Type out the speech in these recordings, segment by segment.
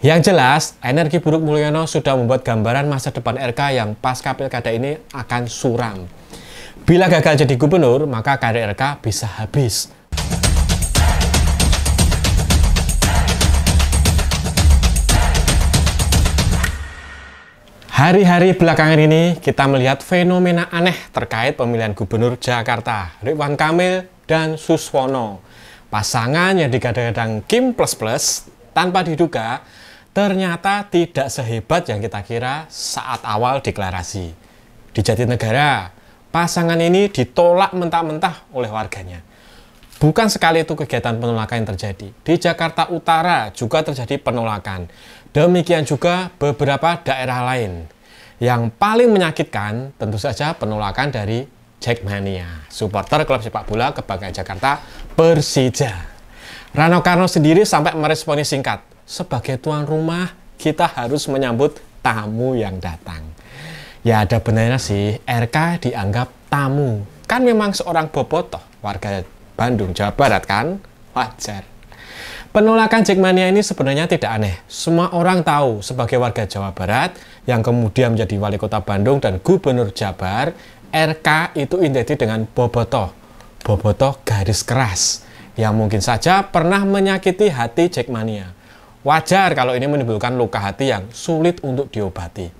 Yang jelas, energi buruk Mulyono sudah membuat gambaran masa depan RK yang pasca pilkada ini akan suram. Bila gagal jadi gubernur, maka karir RK bisa habis. Hari-hari belakangan ini kita melihat fenomena aneh terkait pemilihan gubernur Jakarta, Ridwan Kamil dan Suswono. Pasangan yang digadang-gadang Kim plus plus tanpa diduga ternyata tidak sehebat yang kita kira saat awal deklarasi. Di Jatinegara, pasangan ini ditolak mentah-mentah oleh warganya. Bukan sekali itu kegiatan penolakan yang terjadi. Di Jakarta Utara juga terjadi penolakan. Demikian juga beberapa daerah lain. Yang paling menyakitkan tentu saja penolakan dari Jackmania, supporter klub sepak bola kebanggaan Jakarta, Persija. Rano Karno sendiri sampai meresponi singkat, sebagai tuan rumah kita harus menyambut tamu yang datang. Ya ada benarnya sih, RK dianggap tamu. Kan memang seorang bobotoh, warga Bandung, Jawa Barat kan? Wajar. Penolakan Jackmania ini sebenarnya tidak aneh. Semua orang tahu sebagai warga Jawa Barat yang kemudian menjadi wali kota Bandung dan gubernur Jabar, RK itu identik dengan Bobotoh. Bobotoh garis keras yang mungkin saja pernah menyakiti hati Jackmania. Wajar kalau ini menimbulkan luka hati yang sulit untuk diobati.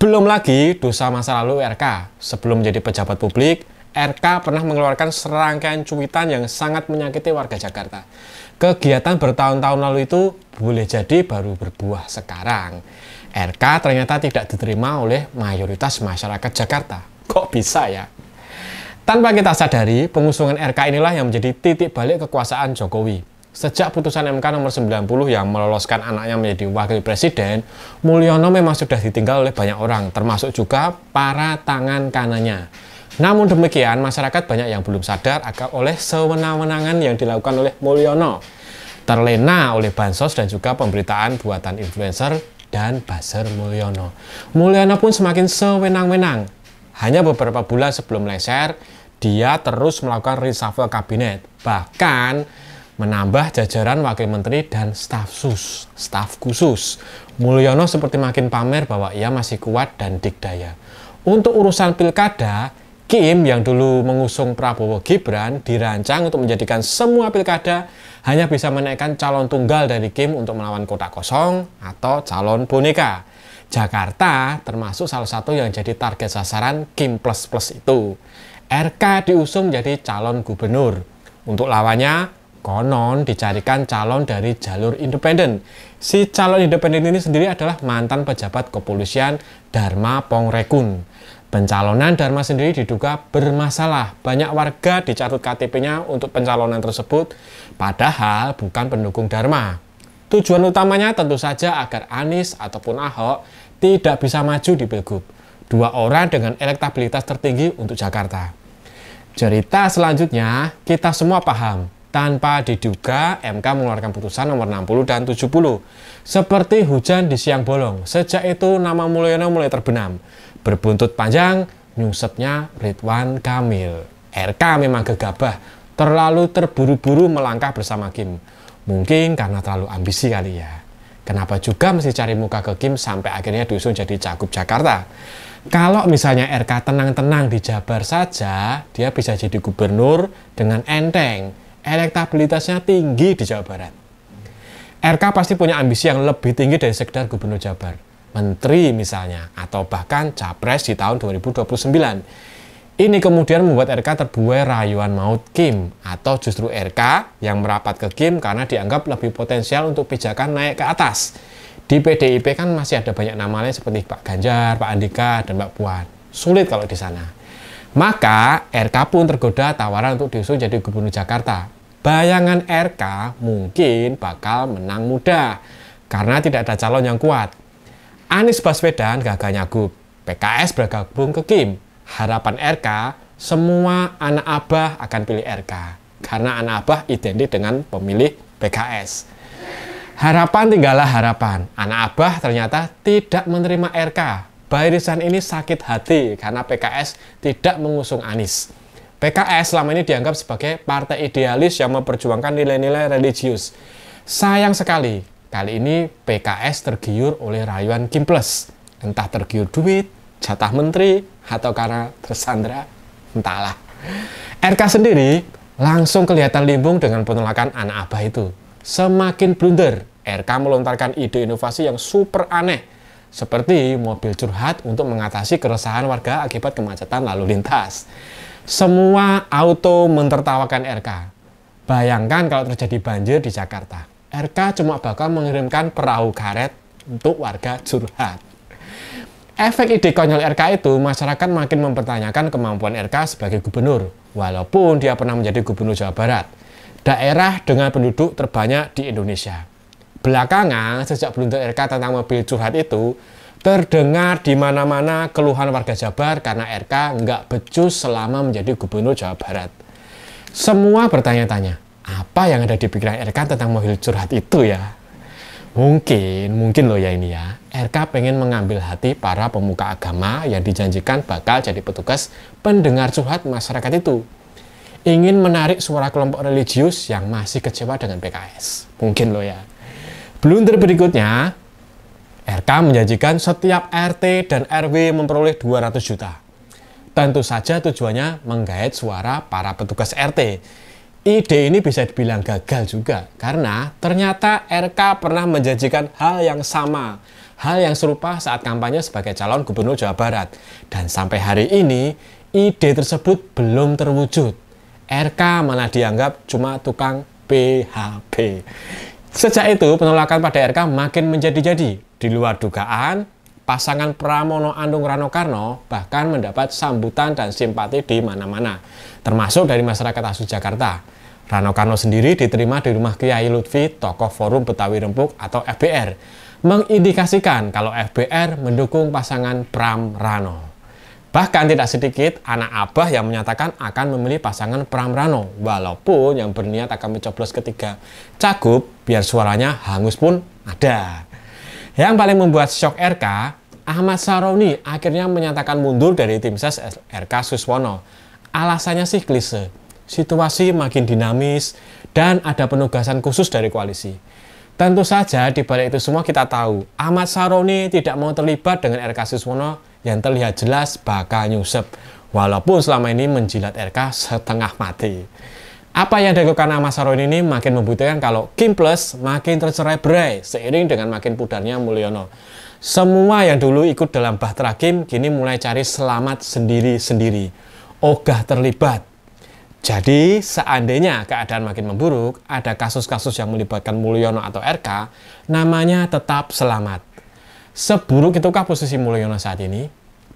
Belum lagi dosa masa lalu RK. Sebelum menjadi pejabat publik, RK pernah mengeluarkan serangkaian cuitan yang sangat menyakiti warga Jakarta. Kegiatan bertahun-tahun lalu itu boleh jadi baru berbuah sekarang. RK ternyata tidak diterima oleh mayoritas masyarakat Jakarta. Kok bisa ya? Tanpa kita sadari, pengusungan RK inilah yang menjadi titik balik kekuasaan Jokowi Sejak putusan MK nomor 90 yang meloloskan anaknya menjadi wakil presiden, Mulyono memang sudah ditinggal oleh banyak orang, termasuk juga para tangan kanannya. Namun demikian, masyarakat banyak yang belum sadar akan oleh sewenang-wenangan yang dilakukan oleh Mulyono. Terlena oleh bansos dan juga pemberitaan buatan influencer dan buzzer Mulyono. Mulyono pun semakin sewenang-wenang. Hanya beberapa bulan sebelum lengser, dia terus melakukan reshuffle kabinet. Bahkan, menambah jajaran wakil menteri dan staf sus, staf khusus. Mulyono seperti makin pamer bahwa ia masih kuat dan dikdaya. Untuk urusan pilkada, Kim yang dulu mengusung Prabowo Gibran dirancang untuk menjadikan semua pilkada hanya bisa menaikkan calon tunggal dari Kim untuk melawan kota kosong atau calon boneka. Jakarta termasuk salah satu yang jadi target sasaran Kim Plus Plus itu. RK diusung jadi calon gubernur. Untuk lawannya, Konon dicarikan calon dari jalur independen. Si calon independen ini sendiri adalah mantan pejabat kepolisian Dharma Pongrekun. Pencalonan Dharma sendiri diduga bermasalah. Banyak warga dicatut KTP-nya untuk pencalonan tersebut, padahal bukan pendukung Dharma. Tujuan utamanya tentu saja agar Anies ataupun Ahok tidak bisa maju di Pilgub. Dua orang dengan elektabilitas tertinggi untuk Jakarta. Cerita selanjutnya, kita semua paham tanpa diduga MK mengeluarkan putusan nomor 60 dan 70. Seperti hujan di siang bolong, sejak itu nama Mulyono mulai terbenam. Berbuntut panjang, nyungsepnya Ridwan Kamil. RK memang gegabah, terlalu terburu-buru melangkah bersama Kim. Mungkin karena terlalu ambisi kali ya. Kenapa juga mesti cari muka ke Kim sampai akhirnya diusung jadi cakup Jakarta? Kalau misalnya RK tenang-tenang di Jabar saja, dia bisa jadi gubernur dengan enteng elektabilitasnya tinggi di Jawa Barat. RK pasti punya ambisi yang lebih tinggi dari sekedar gubernur Jabar, menteri misalnya, atau bahkan capres di tahun 2029. Ini kemudian membuat RK terbuai rayuan maut Kim, atau justru RK yang merapat ke Kim karena dianggap lebih potensial untuk pijakan naik ke atas. Di PDIP kan masih ada banyak nama lain seperti Pak Ganjar, Pak Andika, dan Mbak Puan. Sulit kalau di sana. Maka RK pun tergoda tawaran untuk diusung jadi gubernur Jakarta bayangan RK mungkin bakal menang mudah karena tidak ada calon yang kuat. Anies Baswedan gagal nyagup, PKS bergabung ke Kim. Harapan RK, semua anak abah akan pilih RK karena anak abah identik dengan pemilih PKS. Harapan tinggallah harapan. Anak abah ternyata tidak menerima RK. Barisan ini sakit hati karena PKS tidak mengusung Anies. PKS selama ini dianggap sebagai partai idealis yang memperjuangkan nilai-nilai religius. Sayang sekali, kali ini PKS tergiur oleh rayuan Kim Entah tergiur duit, jatah menteri, atau karena tersandra, entahlah. RK sendiri langsung kelihatan limbung dengan penolakan anak abah itu. Semakin blunder, RK melontarkan ide inovasi yang super aneh, seperti mobil curhat untuk mengatasi keresahan warga akibat kemacetan lalu lintas. Semua auto mentertawakan RK. Bayangkan kalau terjadi banjir di Jakarta. RK cuma bakal mengirimkan perahu karet untuk warga curhat. Efek ide konyol RK itu, masyarakat makin mempertanyakan kemampuan RK sebagai gubernur, walaupun dia pernah menjadi gubernur Jawa Barat, daerah dengan penduduk terbanyak di Indonesia. Belakangan, sejak beruntung RK tentang mobil curhat itu, Terdengar di mana-mana keluhan warga Jabar karena RK nggak becus selama menjadi gubernur Jawa Barat. Semua bertanya-tanya, apa yang ada di pikiran RK tentang mobil curhat itu ya? Mungkin, mungkin loh ya ini ya. RK pengen mengambil hati para pemuka agama yang dijanjikan bakal jadi petugas pendengar curhat masyarakat itu. Ingin menarik suara kelompok religius yang masih kecewa dengan PKS. Mungkin loh ya. Blunder berikutnya, RK menjanjikan setiap RT dan RW memperoleh 200 juta. Tentu saja tujuannya menggait suara para petugas RT. Ide ini bisa dibilang gagal juga karena ternyata RK pernah menjanjikan hal yang sama, hal yang serupa saat kampanye sebagai calon gubernur Jawa Barat. Dan sampai hari ini ide tersebut belum terwujud. RK malah dianggap cuma tukang PHP. Sejak itu penolakan pada RK makin menjadi-jadi di luar dugaan, pasangan Pramono Andung Rano Karno bahkan mendapat sambutan dan simpati di mana-mana, termasuk dari masyarakat asli Jakarta. Rano Karno sendiri diterima di rumah Kiai Lutfi, tokoh Forum Betawi Rempuk atau FBR, mengindikasikan kalau FBR mendukung pasangan Pram Rano. Bahkan tidak sedikit anak abah yang menyatakan akan memilih pasangan Pram Rano, walaupun yang berniat akan mencoblos ketiga cagup biar suaranya hangus pun ada. Yang paling membuat shock RK, Ahmad Saroni akhirnya menyatakan mundur dari tim ses RK Suswono. Alasannya sih klise, situasi makin dinamis dan ada penugasan khusus dari koalisi. Tentu saja di balik itu semua kita tahu, Ahmad Saroni tidak mau terlibat dengan RK Suswono yang terlihat jelas bakal nyusep, walaupun selama ini menjilat RK setengah mati. Apa yang dilakukan Amasaroni ini makin membuktikan kalau Kim Plus makin tercerai-berai seiring dengan makin pudarnya Mulyono. Semua yang dulu ikut dalam bahtera Kim kini mulai cari selamat sendiri-sendiri. Ogah terlibat. Jadi, seandainya keadaan makin memburuk, ada kasus-kasus yang melibatkan Mulyono atau RK, namanya tetap selamat. Seburuk itukah posisi Mulyono saat ini?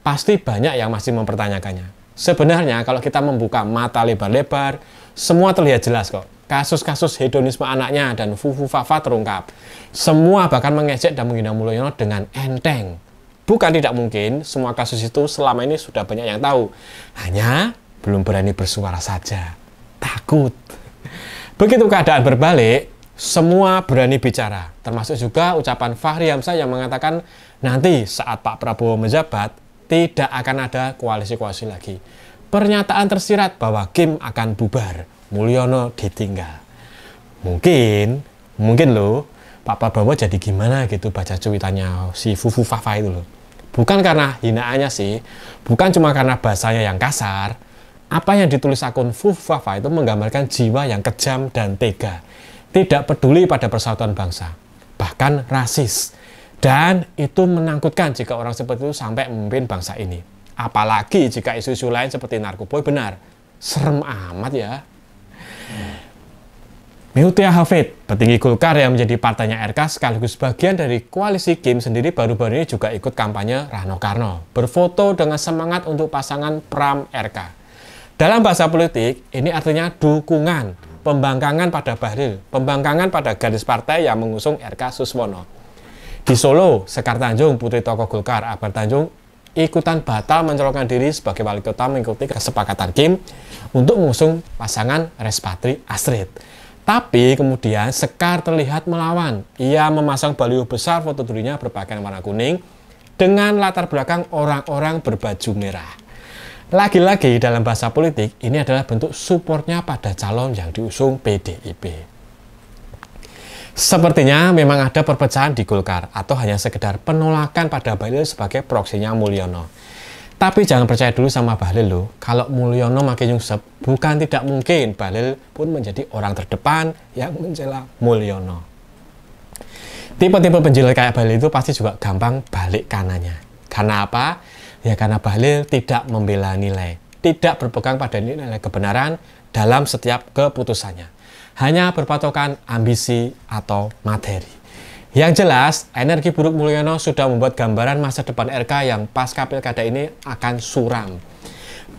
Pasti banyak yang masih mempertanyakannya. Sebenarnya kalau kita membuka mata lebar-lebar, semua terlihat jelas kok. Kasus-kasus hedonisme anaknya dan fufu fafa terungkap. Semua bahkan mengejek dan menghina Mulyono dengan enteng. Bukan tidak mungkin, semua kasus itu selama ini sudah banyak yang tahu. Hanya belum berani bersuara saja. Takut. Begitu keadaan berbalik, semua berani bicara. Termasuk juga ucapan Fahri Hamzah yang mengatakan nanti saat Pak Prabowo menjabat, tidak akan ada koalisi-koalisi lagi. Pernyataan tersirat bahwa Kim akan bubar, Mulyono ditinggal. Mungkin, mungkin loh, Pak Prabowo jadi gimana gitu baca cuitannya si Fufu Fafa itu loh. Bukan karena hinaannya sih, bukan cuma karena bahasanya yang kasar, apa yang ditulis akun Fufu Fafa itu menggambarkan jiwa yang kejam dan tega. Tidak peduli pada persatuan bangsa, bahkan rasis dan itu menakutkan jika orang seperti itu sampai memimpin bangsa ini. Apalagi jika isu-isu lain seperti narkoboy oh benar. Serem amat ya. Meutia Hafid, petinggi Golkar yang menjadi partainya RK sekaligus bagian dari koalisi Kim sendiri baru-baru ini juga ikut kampanye Rano Karno, berfoto dengan semangat untuk pasangan Pram RK. Dalam bahasa politik, ini artinya dukungan, pembangkangan pada Bahril, pembangkangan pada garis partai yang mengusung RK Suswono. Di Solo, Sekar Tanjung, putri Toko Golkar, Akbar Tanjung, ikutan batal mencalonkan diri sebagai wali kota mengikuti kesepakatan Kim untuk mengusung pasangan Respatri Astrid. Tapi kemudian Sekar terlihat melawan. Ia memasang baliho besar foto dirinya berpakaian warna kuning dengan latar belakang orang-orang berbaju merah. Lagi-lagi dalam bahasa politik, ini adalah bentuk supportnya pada calon yang diusung PDIP. Sepertinya memang ada perpecahan di Golkar atau hanya sekedar penolakan pada Bahlil sebagai proksinya Mulyono. Tapi jangan percaya dulu sama Bahlil loh. Kalau Mulyono makin nyungsep, bukan tidak mungkin Bahlil pun menjadi orang terdepan yang mencela Mulyono. Tipe-tipe penjilat kayak Bahlil itu pasti juga gampang balik kanannya. Karena apa? Ya karena Bahlil tidak membela nilai, tidak berpegang pada nilai kebenaran dalam setiap keputusannya hanya berpatokan ambisi atau materi. Yang jelas, energi buruk Mulyono sudah membuat gambaran masa depan RK yang pasca pilkada ini akan suram.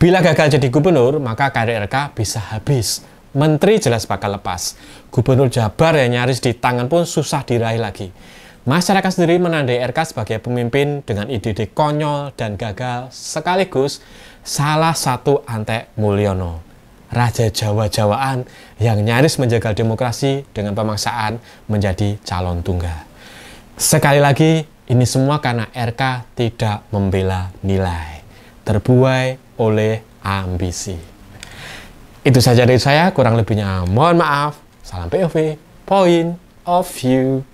Bila gagal jadi gubernur, maka karir RK bisa habis. Menteri jelas bakal lepas. Gubernur Jabar yang nyaris di tangan pun susah diraih lagi. Masyarakat sendiri menandai RK sebagai pemimpin dengan ide-ide konyol dan gagal sekaligus salah satu antek Mulyono. Raja Jawa-Jawaan yang nyaris menjegal demokrasi dengan pemaksaan menjadi calon tunggal. Sekali lagi, ini semua karena RK tidak membela nilai, terbuai oleh ambisi. Itu saja dari saya, kurang lebihnya mohon maaf. Salam POV, point of view.